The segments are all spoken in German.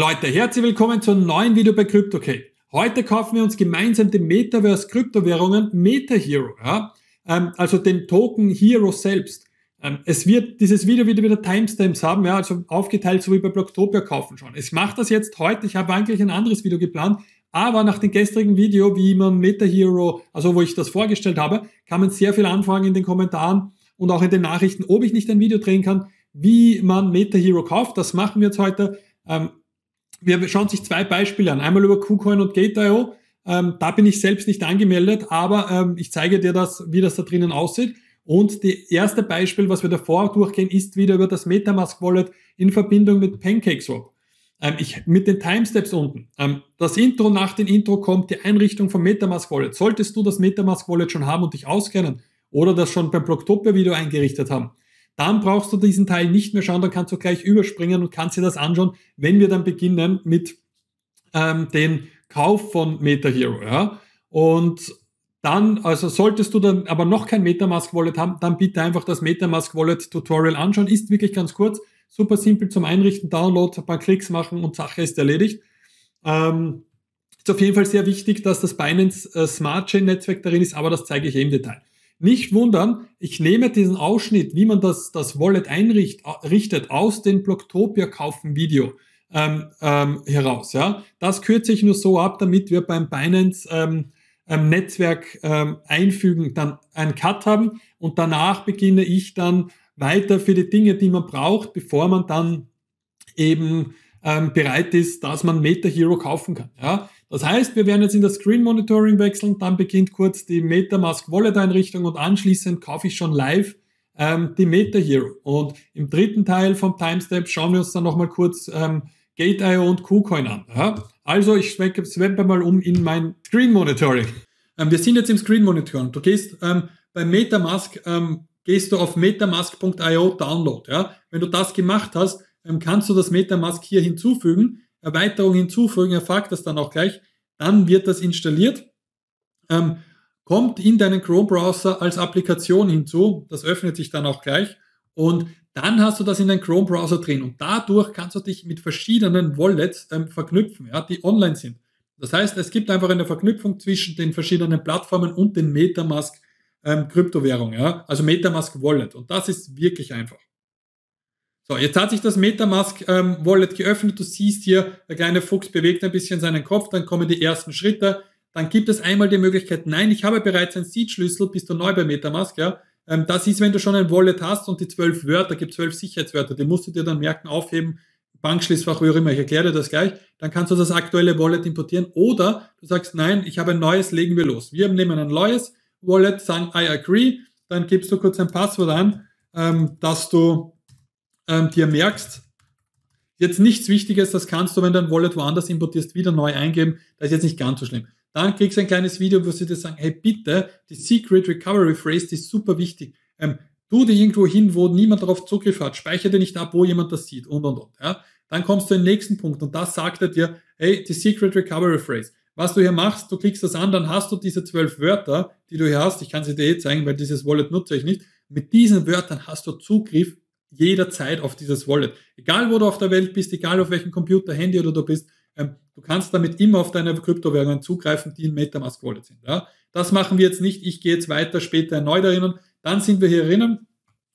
Leute, herzlich willkommen zu einem neuen Video bei CryptoKey. Heute kaufen wir uns gemeinsam die Metaverse Kryptowährungen MetaHero, ja? ähm, also den Token Hero selbst. Ähm, es wird dieses Video wieder wieder Timestamps haben, ja? also aufgeteilt, so wie bei Blocktopia kaufen schon. Ich mache das jetzt heute, ich habe eigentlich ein anderes Video geplant, aber nach dem gestrigen Video, wie man MetaHero, also wo ich das vorgestellt habe, kann man sehr viel Anfragen in den Kommentaren und auch in den Nachrichten, ob ich nicht ein Video drehen kann, wie man MetaHero kauft. Das machen wir jetzt heute. Ähm, wir schauen sich zwei Beispiele an. Einmal über KuCoin und Gate.io. Ähm, da bin ich selbst nicht angemeldet, aber ähm, ich zeige dir das, wie das da drinnen aussieht. Und das erste Beispiel, was wir davor durchgehen, ist wieder über das Metamask Wallet in Verbindung mit PancakeSwap. Ähm, ich, mit den Timesteps unten. Ähm, das Intro, nach dem Intro kommt die Einrichtung vom Metamask Wallet. Solltest du das Metamask Wallet schon haben und dich auskennen oder das schon beim Blocktopia Video eingerichtet haben, dann brauchst du diesen Teil nicht mehr schauen, dann kannst du gleich überspringen und kannst dir das anschauen, wenn wir dann beginnen mit ähm, dem Kauf von MetaHero. Ja? Und dann, also solltest du dann aber noch kein Metamask Wallet haben, dann bitte einfach das Metamask Wallet Tutorial anschauen. Ist wirklich ganz kurz, super simpel zum Einrichten, Download, ein paar Klicks machen und Sache ist erledigt. Ähm, ist auf jeden Fall sehr wichtig, dass das Binance äh, Smart Chain Netzwerk darin ist, aber das zeige ich eh im Detail. Nicht wundern, ich nehme diesen Ausschnitt, wie man das, das Wallet einrichtet, aus dem Blocktopia kaufen Video ähm, ähm, heraus. Ja? Das kürze ich nur so ab, damit wir beim Binance ähm, ähm, Netzwerk ähm, einfügen, dann einen Cut haben und danach beginne ich dann weiter für die Dinge, die man braucht, bevor man dann eben ähm, bereit ist, dass man MetaHero kaufen kann. Ja? Das heißt, wir werden jetzt in das Screen Monitoring wechseln, dann beginnt kurz die Metamask Wallet Einrichtung und anschließend kaufe ich schon live ähm, die Meta Hero. Und im dritten Teil vom Timestep schauen wir uns dann nochmal kurz ähm, Gate.io und KuCoin an. Ja? Also ich swappe mal um in mein Screen Monitoring. Ähm, wir sind jetzt im Screen Monitoring. Du gehst ähm, bei Metamask, ähm, gehst du auf metamask.io download. Ja? Wenn du das gemacht hast, ähm, kannst du das Metamask hier hinzufügen. Erweiterung hinzufügen, erfragt das dann auch gleich, dann wird das installiert, ähm, kommt in deinen Chrome-Browser als Applikation hinzu, das öffnet sich dann auch gleich und dann hast du das in deinem Chrome-Browser drin und dadurch kannst du dich mit verschiedenen Wallets ähm, verknüpfen, ja, die online sind. Das heißt, es gibt einfach eine Verknüpfung zwischen den verschiedenen Plattformen und den Metamask-Kryptowährungen, ähm, ja, also Metamask-Wallet und das ist wirklich einfach. So, jetzt hat sich das Metamask ähm, Wallet geöffnet. Du siehst hier, der kleine Fuchs bewegt ein bisschen seinen Kopf, dann kommen die ersten Schritte. Dann gibt es einmal die Möglichkeit, nein, ich habe bereits einen Seed-Schlüssel, bist du neu bei Metamask, ja. Ähm, das ist, wenn du schon ein Wallet hast und die zwölf Wörter, gibt zwölf Sicherheitswörter, die musst du dir dann merken, aufheben, Bankschließfach, wie auch immer, ich erkläre dir das gleich, dann kannst du das aktuelle Wallet importieren oder du sagst, nein, ich habe ein neues, legen wir los. Wir nehmen ein neues Wallet, sagen I agree, dann gibst du kurz ein Passwort an, ähm, dass du ähm, dir merkst, jetzt nichts Wichtiges, das kannst du, wenn du ein Wallet woanders importierst, wieder neu eingeben. Das ist jetzt nicht ganz so schlimm. Dann kriegst du ein kleines Video, wo sie dir sagen, hey bitte, die Secret Recovery Phrase, die ist super wichtig. Ähm, tu die irgendwo hin, wo niemand darauf Zugriff hat. Speichere die nicht ab, wo jemand das sieht und und und. Ja? Dann kommst du in den nächsten Punkt und da sagt er dir, hey, die Secret Recovery Phrase. Was du hier machst, du klickst das an, dann hast du diese zwölf Wörter, die du hier hast. Ich kann sie dir eh zeigen, weil dieses Wallet nutze ich nicht. Mit diesen Wörtern hast du Zugriff jederzeit auf dieses Wallet. Egal wo du auf der Welt bist, egal auf welchem Computer, Handy oder du bist, ähm, du kannst damit immer auf deine Kryptowährungen zugreifen, die in Metamask Wallet sind. Ja? Das machen wir jetzt nicht. Ich gehe jetzt weiter, später erneut erinnern. Dann sind wir hier erinnern.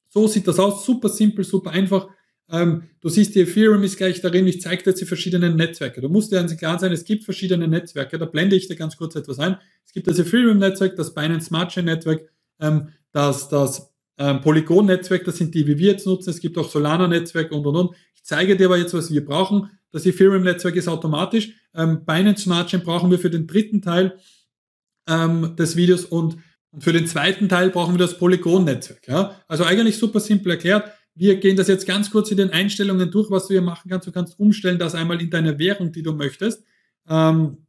So sieht das aus. Super simpel, super einfach. Ähm, du siehst, die Ethereum ist gleich darin. Ich zeige dir jetzt die verschiedenen Netzwerke. Du musst dir ganz klar sein, es gibt verschiedene Netzwerke. Da blende ich dir ganz kurz etwas ein. Es gibt das Ethereum-Netzwerk, das Binance Smart Chain-Netzwerk, ähm, das, das ähm, Polygon-Netzwerk, das sind die, wie wir jetzt nutzen. Es gibt auch Solana-Netzwerk und und und. Ich zeige dir aber jetzt, was wir brauchen. Das Ethereum-Netzwerk ist automatisch. Ähm, Binance Smart Chain brauchen wir für den dritten Teil ähm, des Videos und, und für den zweiten Teil brauchen wir das Polygon-Netzwerk. Ja? Also eigentlich super simpel erklärt. Wir gehen das jetzt ganz kurz in den Einstellungen durch, was du hier machen kannst. Du kannst umstellen das einmal in deine Währung, die du möchtest. Ähm,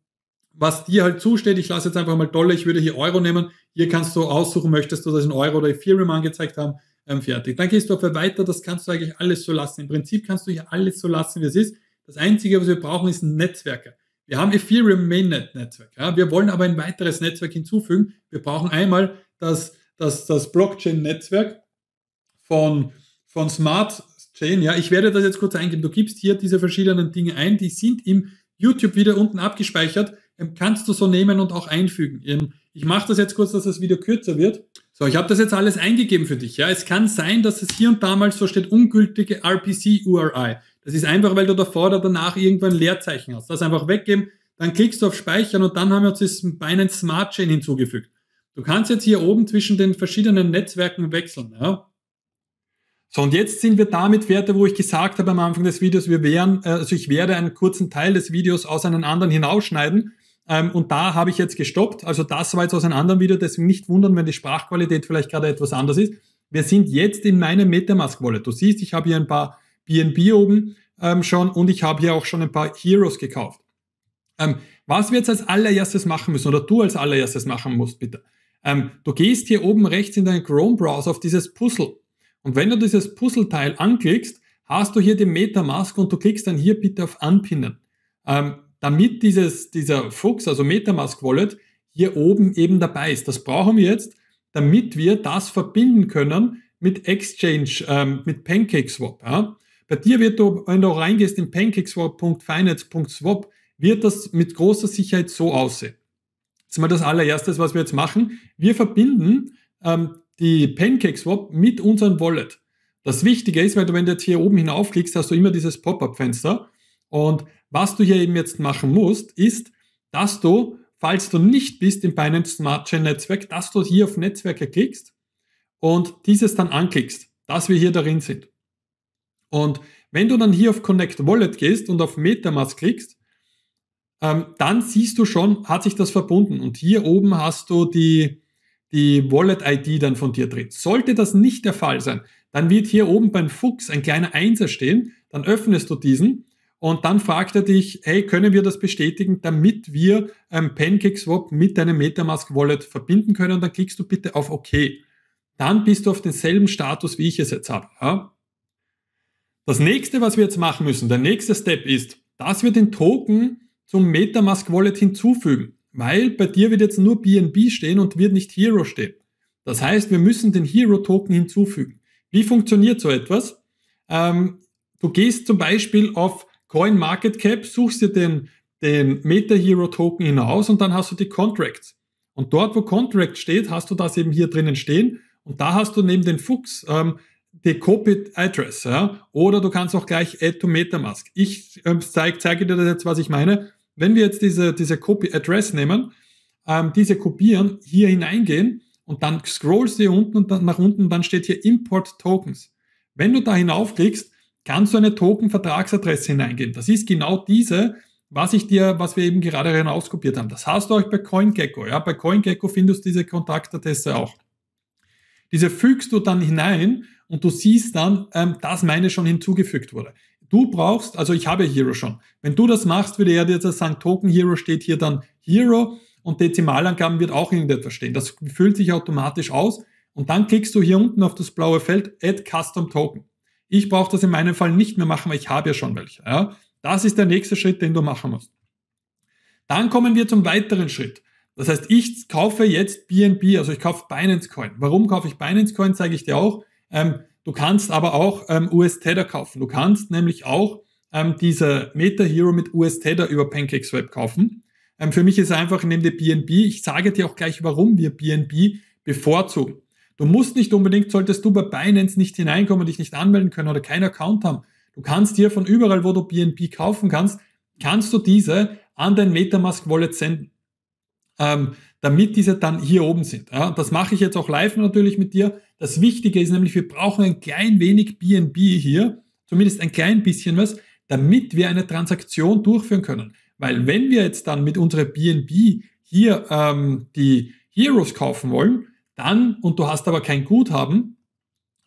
was dir halt zusteht, ich lasse jetzt einfach mal Dollar, ich würde hier Euro nehmen, hier kannst du aussuchen, möchtest du das in Euro oder Ethereum angezeigt haben, ähm, fertig. Dann gehst du auf weiter, das kannst du eigentlich alles so lassen. Im Prinzip kannst du hier alles so lassen, wie es ist. Das Einzige, was wir brauchen, ist ein Netzwerke. Wir haben Ethereum Mainnet Netzwerk. Ja? Wir wollen aber ein weiteres Netzwerk hinzufügen. Wir brauchen einmal das, das, das Blockchain-Netzwerk von, von Smart Chain. Ja? Ich werde das jetzt kurz eingeben. Du gibst hier diese verschiedenen Dinge ein, die sind im YouTube-Video unten abgespeichert. Ähm, kannst du so nehmen und auch einfügen. Ähm, ich mache das jetzt kurz, dass das Video kürzer wird. So, ich habe das jetzt alles eingegeben für dich. Ja, es kann sein, dass es hier und da so steht ungültige RPC URI. Das ist einfach, weil du davor oder danach irgendwann Leerzeichen hast. Das einfach weggeben, dann klickst du auf Speichern und dann haben wir uns das Binance Smart Chain hinzugefügt. Du kannst jetzt hier oben zwischen den verschiedenen Netzwerken wechseln. Ja? So, und jetzt sind wir damit Werte, wo ich gesagt habe am Anfang des Videos, wir wären, äh, also ich werde einen kurzen Teil des Videos aus einem anderen hinausschneiden. Ähm, und da habe ich jetzt gestoppt. Also das war jetzt aus einem anderen Video, deswegen nicht wundern, wenn die Sprachqualität vielleicht gerade etwas anders ist. Wir sind jetzt in meinem Metamask-Wallet. Du siehst, ich habe hier ein paar BNB oben ähm, schon und ich habe hier auch schon ein paar Heroes gekauft. Ähm, was wir jetzt als allererstes machen müssen oder du als allererstes machen musst, bitte. Ähm, du gehst hier oben rechts in deinen Chrome-Browser auf dieses Puzzle. Und wenn du dieses Puzzleteil anklickst, hast du hier die Metamask und du klickst dann hier bitte auf Anpinnen. Ähm, damit dieses, dieser Fuchs, also Metamask Wallet, hier oben eben dabei ist. Das brauchen wir jetzt, damit wir das verbinden können mit Exchange, ähm, mit PancakeSwap. Ja. Bei dir wird, du, wenn du reingehst in pancakeswap.finance.swap, wird das mit großer Sicherheit so aussehen. Das ist mal das allererste, was wir jetzt machen. Wir verbinden ähm, die PancakeSwap mit unserem Wallet. Das Wichtige ist, weil du, wenn du jetzt hier oben hinaufklickst, hast du immer dieses Pop-up-Fenster. Und was du hier eben jetzt machen musst, ist, dass du, falls du nicht bist im Binance Smart Chain Netzwerk, dass du hier auf Netzwerke klickst und dieses dann anklickst, dass wir hier darin sind. Und wenn du dann hier auf Connect Wallet gehst und auf Metamask klickst, ähm, dann siehst du schon, hat sich das verbunden. Und hier oben hast du die, die Wallet-ID dann von dir drin. Sollte das nicht der Fall sein, dann wird hier oben beim Fuchs ein kleiner Einser stehen, dann öffnest du diesen und dann fragt er dich, hey, können wir das bestätigen, damit wir ähm, PancakeSwap mit deinem Metamask-Wallet verbinden können? Und Dann klickst du bitte auf OK. Dann bist du auf denselben Status, wie ich es jetzt habe. Ja? Das nächste, was wir jetzt machen müssen, der nächste Step ist, dass wir den Token zum Metamask-Wallet hinzufügen, weil bei dir wird jetzt nur BNB stehen und wird nicht Hero stehen. Das heißt, wir müssen den Hero-Token hinzufügen. Wie funktioniert so etwas? Ähm, du gehst zum Beispiel auf CoinMarketCap, suchst dir den, den MetaHero-Token hinaus und dann hast du die Contracts. Und dort, wo Contract steht, hast du das eben hier drinnen stehen. Und da hast du neben den Fuchs ähm, die Copied Address. Ja? Oder du kannst auch gleich Add to Metamask. Ich äh, zeig, zeige dir das jetzt, was ich meine. Wenn wir jetzt diese, diese Copy Address nehmen, ähm, diese kopieren, hier hineingehen und dann scrollst du hier unten und dann nach unten, dann steht hier Import Tokens. Wenn du da hinaufklickst, kannst du eine Token-Vertragsadresse hineingeben. Das ist genau diese, was ich dir, was wir eben gerade herauskopiert haben. Das hast du euch bei CoinGecko. Ja, bei CoinGecko findest du diese Kontaktadresse auch. Diese fügst du dann hinein und du siehst dann, ähm, dass meine schon hinzugefügt wurde. Du brauchst, also ich habe Hero schon. Wenn du das machst, würde er dir jetzt sagen, Token Hero steht hier dann Hero und Dezimalangaben wird auch irgendetwas stehen. Das füllt sich automatisch aus und dann klickst du hier unten auf das blaue Feld Add Custom Token. Ich brauche das in meinem Fall nicht mehr machen, weil ich habe ja schon welche. Ja? Das ist der nächste Schritt, den du machen musst. Dann kommen wir zum weiteren Schritt. Das heißt, ich kaufe jetzt BNB, also ich kaufe Binance Coin. Warum kaufe ich Binance Coin, zeige ich dir auch. Ähm, du kannst aber auch ähm, US-Tether kaufen. Du kannst nämlich auch ähm, diese Meta Hero mit US-Tether über PancakeSwap kaufen. Ähm, für mich ist einfach, indem dir BNB, ich sage dir auch gleich, warum wir BNB bevorzugen. Du musst nicht unbedingt, solltest du bei Binance nicht hineinkommen, dich nicht anmelden können oder keinen Account haben. Du kannst hier von überall, wo du BNB kaufen kannst, kannst du diese an dein Metamask-Wallet senden, ähm, damit diese dann hier oben sind. Ja, das mache ich jetzt auch live natürlich mit dir. Das Wichtige ist nämlich, wir brauchen ein klein wenig BNB hier, zumindest ein klein bisschen was, damit wir eine Transaktion durchführen können. Weil wenn wir jetzt dann mit unserer BNB hier ähm, die Heroes kaufen wollen, dann, und du hast aber kein Guthaben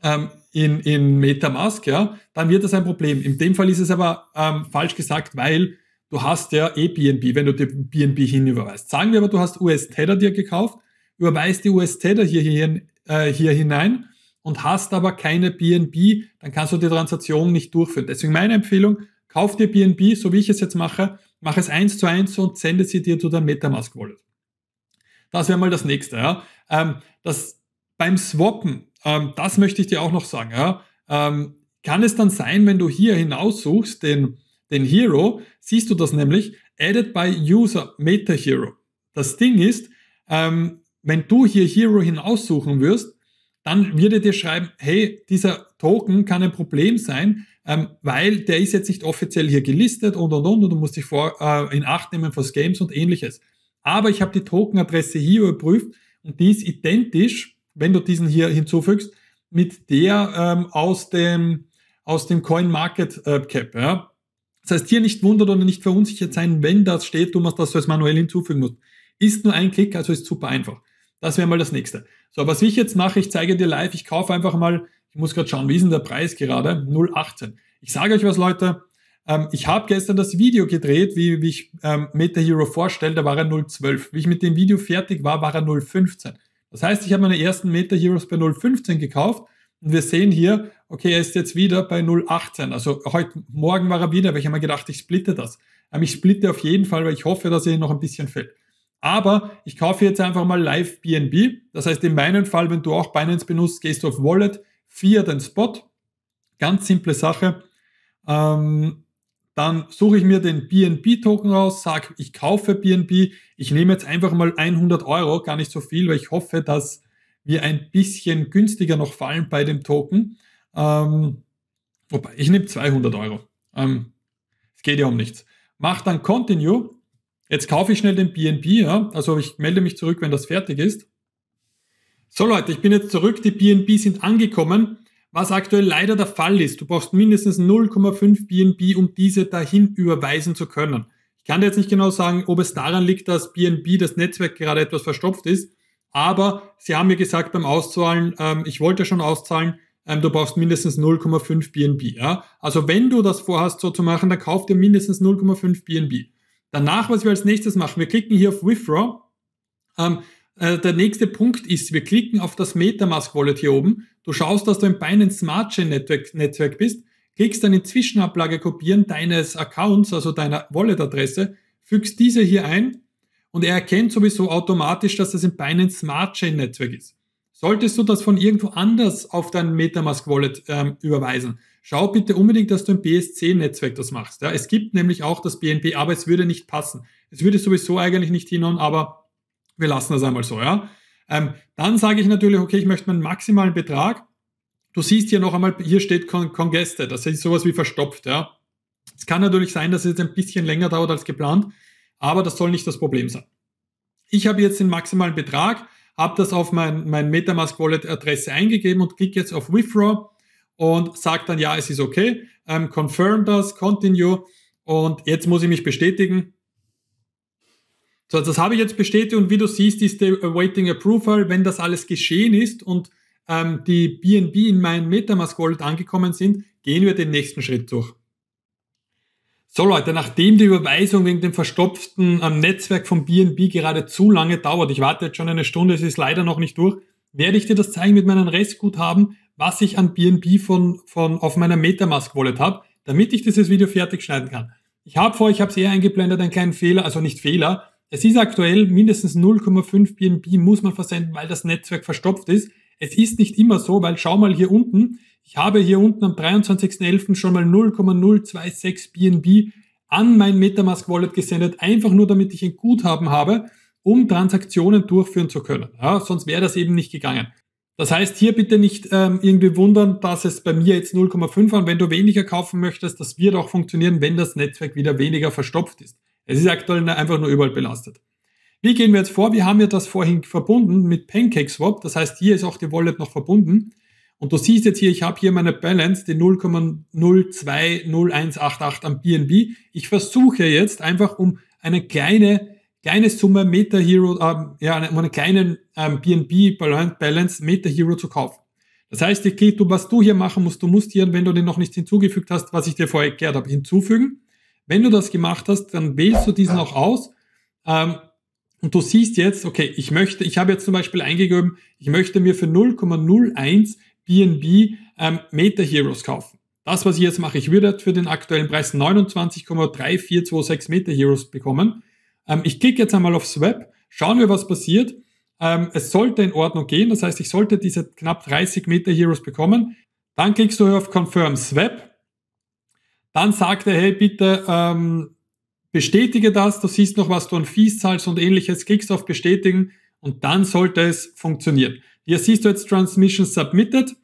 ähm, in, in Metamask, ja, dann wird das ein Problem. In dem Fall ist es aber ähm, falsch gesagt, weil du hast ja eh BNB, wenn du dir BNB hinüberweist. Sagen wir aber, du hast US-Tether dir gekauft, überweist die US-Tether hier, hier, äh, hier hinein und hast aber keine BNB, dann kannst du die Transaktion nicht durchführen. Deswegen meine Empfehlung, kauf dir BNB, so wie ich es jetzt mache, mach es eins zu eins und sende sie dir zu deinem Metamask-Wallet. Das wäre mal das nächste. Ja. Ähm, das, beim Swappen, ähm, das möchte ich dir auch noch sagen. Ja. Ähm, kann es dann sein, wenn du hier hinaussuchst, den, den Hero, siehst du das nämlich, added by User Meta Hero. Das Ding ist, ähm, wenn du hier Hero hinaussuchen wirst, dann wird er dir schreiben, hey, dieser Token kann ein Problem sein, ähm, weil der ist jetzt nicht offiziell hier gelistet und und und und du musst dich vor, äh, in Acht nehmen vor Games und ähnliches aber ich habe die Tokenadresse hier überprüft und die ist identisch, wenn du diesen hier hinzufügst, mit der ähm, aus dem aus dem Coin Market äh, Cap. Ja? Das heißt, hier nicht wundert oder nicht verunsichert sein, wenn das steht, Thomas, dass du es manuell hinzufügen musst. Ist nur ein Klick, also ist super einfach. Das wäre mal das nächste. So, was ich jetzt mache, ich zeige dir live, ich kaufe einfach mal, ich muss gerade schauen, wie ist denn der Preis gerade? 0,18. Ich sage euch was, Leute, ähm, ich habe gestern das Video gedreht, wie, wie ich ähm, Meta Hero vorstelle, da war er 0,12. Wie ich mit dem Video fertig war, war er 0,15. Das heißt, ich habe meine ersten Meta Heroes bei 0,15 gekauft und wir sehen hier, okay, er ist jetzt wieder bei 0,18. Also heute Morgen war er wieder, weil ich habe mir gedacht, ich splitte das. Ähm, ich splitte auf jeden Fall, weil ich hoffe, dass er noch ein bisschen fällt. Aber ich kaufe jetzt einfach mal live BNB. Das heißt, in meinem Fall, wenn du auch Binance benutzt, gehst du auf Wallet, 4 den Spot. Ganz simple Sache. Ähm, dann suche ich mir den BNB-Token raus, sage, ich kaufe BNB, ich nehme jetzt einfach mal 100 Euro, gar nicht so viel, weil ich hoffe, dass wir ein bisschen günstiger noch fallen bei dem Token. Ähm, wobei, ich nehme 200 Euro. Ähm, es geht ja um nichts. Mach dann Continue. Jetzt kaufe ich schnell den BNB, ja? also ich melde mich zurück, wenn das fertig ist. So Leute, ich bin jetzt zurück, die BNB sind angekommen. Was aktuell leider der Fall ist, du brauchst mindestens 0,5 BNB, um diese dahin überweisen zu können. Ich kann dir jetzt nicht genau sagen, ob es daran liegt, dass BNB, das Netzwerk gerade etwas verstopft ist, aber sie haben mir gesagt beim Auszahlen, ähm, ich wollte schon auszahlen, ähm, du brauchst mindestens 0,5 BNB. Ja? Also wenn du das vorhast, so zu machen, dann kauf dir mindestens 0,5 BNB. Danach, was wir als nächstes machen, wir klicken hier auf Withdraw. Ähm, äh, der nächste Punkt ist, wir klicken auf das Metamask Wallet hier oben. Du schaust, dass du im Binance Smart Chain Netzwerk, Netzwerk bist, kriegst dann in Zwischenablage kopieren deines Accounts, also deiner Wallet-Adresse, fügst diese hier ein und er erkennt sowieso automatisch, dass das im Binance Smart Chain Netzwerk ist. Solltest du das von irgendwo anders auf dein Metamask Wallet ähm, überweisen, schau bitte unbedingt, dass du im BSC-Netzwerk das machst. Ja, es gibt nämlich auch das BNP, aber es würde nicht passen. Es würde sowieso eigentlich nicht hinhauen, aber wir lassen das einmal so, ja. Ähm, dann sage ich natürlich, okay, ich möchte meinen maximalen Betrag. Du siehst hier noch einmal, hier steht con congested, das ist sowas wie verstopft, ja. Es kann natürlich sein, dass es jetzt ein bisschen länger dauert als geplant, aber das soll nicht das Problem sein. Ich habe jetzt den maximalen Betrag, habe das auf mein, mein Metamask Wallet Adresse eingegeben und klicke jetzt auf Withdraw und sage dann, ja, es ist okay, ähm, confirm das, continue und jetzt muss ich mich bestätigen so, also das habe ich jetzt bestätigt und wie du siehst, ist der Awaiting Approval, wenn das alles geschehen ist und ähm, die BNB in mein Metamask Wallet angekommen sind, gehen wir den nächsten Schritt durch. So Leute, nachdem die Überweisung wegen dem verstopften ähm, Netzwerk von BNB gerade zu lange dauert, ich warte jetzt schon eine Stunde, es ist leider noch nicht durch, werde ich dir das zeigen mit meinem Restguthaben, was ich an BNB von, von, auf meiner Metamask Wallet habe, damit ich dieses Video fertig schneiden kann. Ich habe vor, ich habe es eher eingeblendet, einen kleinen Fehler, also nicht Fehler, es ist aktuell mindestens 0,5 BNB muss man versenden, weil das Netzwerk verstopft ist. Es ist nicht immer so, weil schau mal hier unten. Ich habe hier unten am 23.11. schon mal 0,026 BNB an mein Metamask Wallet gesendet, einfach nur damit ich ein Guthaben habe, um Transaktionen durchführen zu können. Ja, sonst wäre das eben nicht gegangen. Das heißt, hier bitte nicht ähm, irgendwie wundern, dass es bei mir jetzt 0,5 waren. Wenn du weniger kaufen möchtest, das wird auch funktionieren, wenn das Netzwerk wieder weniger verstopft ist. Es ist aktuell ne, einfach nur überall belastet. Wie gehen wir jetzt vor? Wir haben ja das vorhin verbunden mit PancakeSwap. Das heißt, hier ist auch die Wallet noch verbunden. Und du siehst jetzt hier, ich habe hier meine Balance, die 0,020188 am BNB. Ich versuche jetzt einfach um eine kleine, kleine Summe MetaHero, Hero, ähm, ja, um eine kleine ähm, BNB Balance MetaHero zu kaufen. Das heißt, okay, du, was du hier machen musst, du musst hier, wenn du den noch nicht hinzugefügt hast, was ich dir vorher erklärt habe, hinzufügen. Wenn du das gemacht hast, dann wählst du diesen auch aus. Ähm, und du siehst jetzt, okay, ich möchte, ich habe jetzt zum Beispiel eingegeben, ich möchte mir für 0,01 BNB ähm, Meta Heroes kaufen. Das, was ich jetzt mache, ich würde für den aktuellen Preis 29,3426 Meta Heroes bekommen. Ähm, ich klicke jetzt einmal aufs Web, schauen wir, was passiert. Ähm, es sollte in Ordnung gehen, das heißt, ich sollte diese knapp 30 Meta Heroes bekommen. Dann klickst du auf Confirm Swap dann sagt er, hey, bitte ähm, bestätige das, du siehst noch, was du an Fees zahlst und ähnliches, klickst auf Bestätigen und dann sollte es funktionieren. Hier siehst du jetzt Transmission Submitted.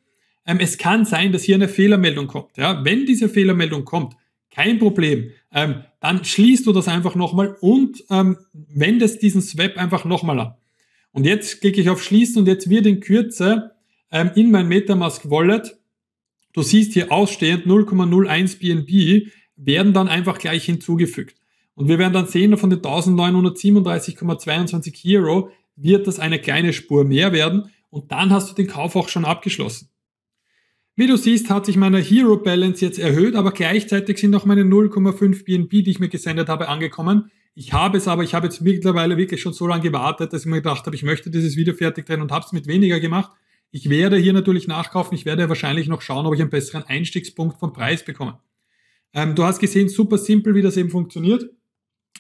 Ähm, es kann sein, dass hier eine Fehlermeldung kommt. Ja? Wenn diese Fehlermeldung kommt, kein Problem. Ähm, dann schließt du das einfach nochmal und ähm, wendest diesen Swap einfach nochmal an. Und jetzt klicke ich auf Schließen und jetzt wird in Kürze ähm, in mein Metamask Wallet Du siehst hier ausstehend 0,01 BNB werden dann einfach gleich hinzugefügt. Und wir werden dann sehen, von den 1937,22 Euro wird das eine kleine Spur mehr werden und dann hast du den Kauf auch schon abgeschlossen. Wie du siehst, hat sich meine Hero Balance jetzt erhöht, aber gleichzeitig sind auch meine 0,5 BNB, die ich mir gesendet habe, angekommen. Ich habe es aber, ich habe jetzt mittlerweile wirklich schon so lange gewartet, dass ich mir gedacht habe, ich möchte dieses Video fertig drehen und habe es mit weniger gemacht. Ich werde hier natürlich nachkaufen. Ich werde wahrscheinlich noch schauen, ob ich einen besseren Einstiegspunkt vom Preis bekomme. Ähm, du hast gesehen, super simpel, wie das eben funktioniert.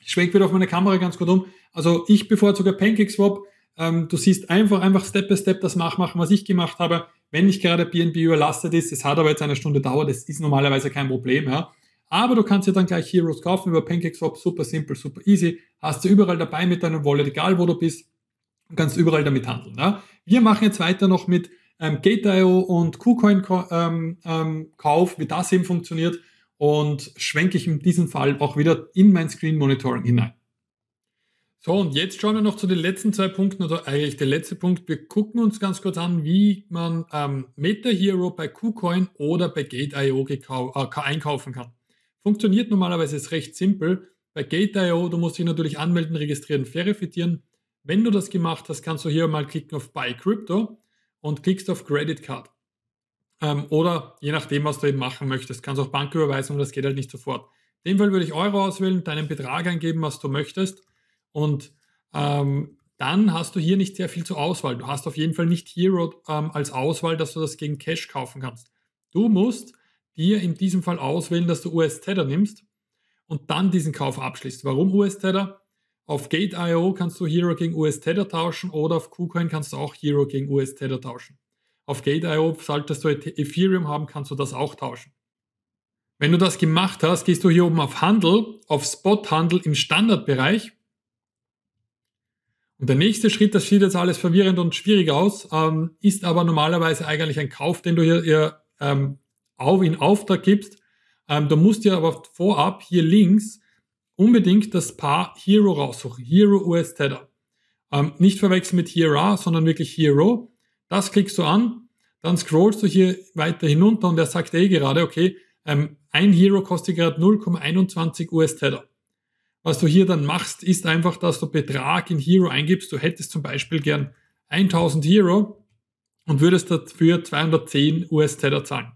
Ich schwenke wieder auf meine Kamera ganz kurz um. Also ich bevorzuge PancakeSwap. Ähm, du siehst einfach, einfach Step by Step das nachmachen, was ich gemacht habe. Wenn nicht gerade BNB überlastet ist, es hat aber jetzt eine Stunde Dauer, das ist normalerweise kein Problem. Ja. Aber du kannst ja dann gleich Heroes kaufen über PancakeSwap, super simpel, super easy. Hast du überall dabei mit deinem Wallet, egal wo du bist Du kannst überall damit handeln. Ja? Wir machen jetzt weiter noch mit ähm, Gate.io und KuCoin-Kauf, ähm, ähm, wie das eben funktioniert und schwenke ich in diesem Fall auch wieder in mein Screen Monitoring hinein. So, und jetzt schauen wir noch zu den letzten zwei Punkten oder eigentlich der letzte Punkt. Wir gucken uns ganz kurz an, wie man ähm, Meta bei KuCoin oder bei Gate.io äh, einkaufen kann. Funktioniert normalerweise ist recht simpel. Bei Gate.io, du musst dich natürlich anmelden, registrieren, verifizieren. Wenn du das gemacht hast, kannst du hier mal klicken auf Buy Crypto und klickst auf Credit Card. Ähm, oder je nachdem, was du eben machen möchtest, kannst auch Banküberweisung, das geht halt nicht sofort. In dem Fall würde ich Euro auswählen, deinen Betrag eingeben, was du möchtest und ähm, dann hast du hier nicht sehr viel zur Auswahl. Du hast auf jeden Fall nicht Hero ähm, als Auswahl, dass du das gegen Cash kaufen kannst. Du musst dir in diesem Fall auswählen, dass du US-Tether nimmst und dann diesen Kauf abschließt. Warum US-Tether? Auf Gate.io kannst du Hero gegen US-Tether tauschen oder auf KuCoin kannst du auch Hero gegen US-Tether tauschen. Auf Gate.io, solltest du e Ethereum haben, kannst du das auch tauschen. Wenn du das gemacht hast, gehst du hier oben auf Handel, auf Spot-Handel im Standardbereich. Und der nächste Schritt, das sieht jetzt alles verwirrend und schwierig aus, ähm, ist aber normalerweise eigentlich ein Kauf, den du hier, hier ähm, auf, in Auftrag gibst. Ähm, du musst dir aber vorab hier links unbedingt das Paar Hero raussuchen. Hero US Tether. Ähm, nicht verwechseln mit Hero, sondern wirklich Hero. Das klickst du an, dann scrollst du hier weiter hinunter und er sagt eh gerade, okay, ähm, ein Hero kostet gerade 0,21 US Tether. Was du hier dann machst, ist einfach, dass du Betrag in Hero eingibst. Du hättest zum Beispiel gern 1000 Hero und würdest dafür 210 US Tether zahlen.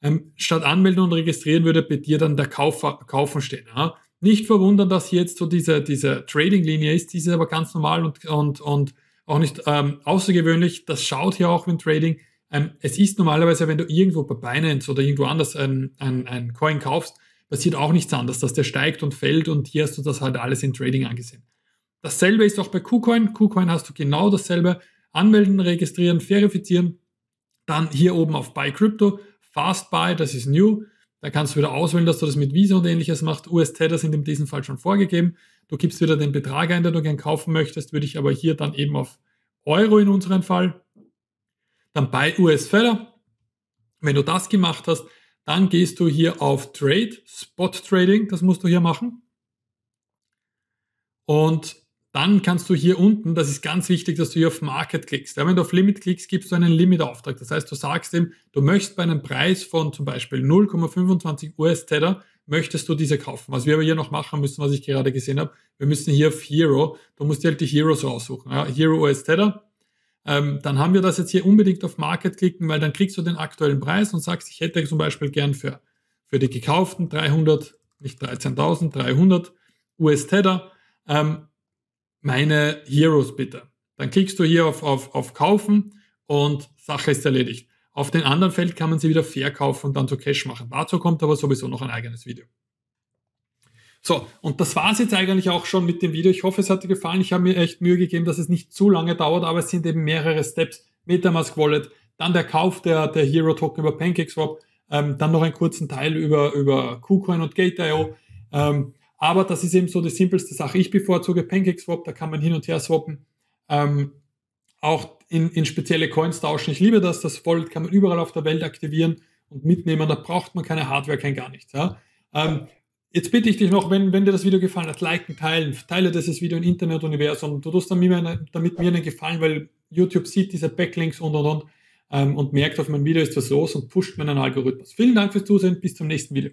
Ähm, statt anmelden und registrieren würde bei dir dann der Kaufer, Kaufen stehen. Ja? nicht verwundern, dass hier jetzt so diese, diese Trading-Linie ist. Die ist aber ganz normal und, und, und auch nicht ähm, außergewöhnlich. Das schaut hier auch, wenn Trading. Ähm, es ist normalerweise, wenn du irgendwo bei Binance oder irgendwo anders ein, ein, ein Coin kaufst, passiert auch nichts anderes, dass der steigt und fällt und hier hast du das halt alles in Trading angesehen. Dasselbe ist auch bei KuCoin. KuCoin hast du genau dasselbe. Anmelden, registrieren, verifizieren. Dann hier oben auf Buy Crypto, Fast Buy, das ist new. Da kannst du wieder auswählen, dass du das mit Visa und ähnliches machst. US-Tether sind in diesem Fall schon vorgegeben. Du gibst wieder den Betrag ein, den du gern kaufen möchtest, würde ich aber hier dann eben auf Euro in unserem Fall. Dann bei US-Tether. Wenn du das gemacht hast, dann gehst du hier auf Trade, Spot Trading, das musst du hier machen. Und dann kannst du hier unten, das ist ganz wichtig, dass du hier auf Market klickst. wenn du auf Limit klickst, gibst du einen Limit-Auftrag. Das heißt, du sagst ihm, du möchtest bei einem Preis von zum Beispiel 0,25 US-Tether, möchtest du diese kaufen. Was wir aber hier noch machen müssen, was ich gerade gesehen habe, wir müssen hier auf Hero, du musst dir halt die Heroes raussuchen. Ja, Hero US Tether, ähm, dann haben wir das jetzt hier unbedingt auf Market klicken, weil dann kriegst du den aktuellen Preis und sagst, ich hätte zum Beispiel gern für, für die gekauften 300, nicht 13.000, 300 US Tether. Ähm, meine Heroes bitte. Dann klickst du hier auf, auf, auf Kaufen und Sache ist erledigt. Auf den anderen Feld kann man sie wieder verkaufen und dann zu Cash machen. Dazu kommt aber sowieso noch ein eigenes Video. So, und das war's jetzt eigentlich auch schon mit dem Video. Ich hoffe, es hat dir gefallen. Ich habe mir echt Mühe gegeben, dass es nicht zu lange dauert, aber es sind eben mehrere Steps. Metamask Wallet, dann der Kauf der, der Hero Token über PancakeSwap, ähm, dann noch einen kurzen Teil über, über KuCoin und Gate.io. Ähm, aber das ist eben so die simpelste Sache. Ich bevorzuge PancakeSwap, da kann man hin und her swappen. Ähm, auch in, in, spezielle Coins tauschen. Ich liebe das. Das Wallet kann man überall auf der Welt aktivieren und mitnehmen. Da braucht man keine Hardware, kein gar nichts. Ja? Ähm, jetzt bitte ich dich noch, wenn, wenn dir das Video gefallen hat, liken, teilen. Teile dieses Video im Internetuniversum. universum Du tust damit mir, einen Gefallen, weil YouTube sieht diese Backlinks und und und ähm, und merkt, auf meinem Video ist was los und pusht meinen Algorithmus. Vielen Dank fürs Zusehen. Bis zum nächsten Video.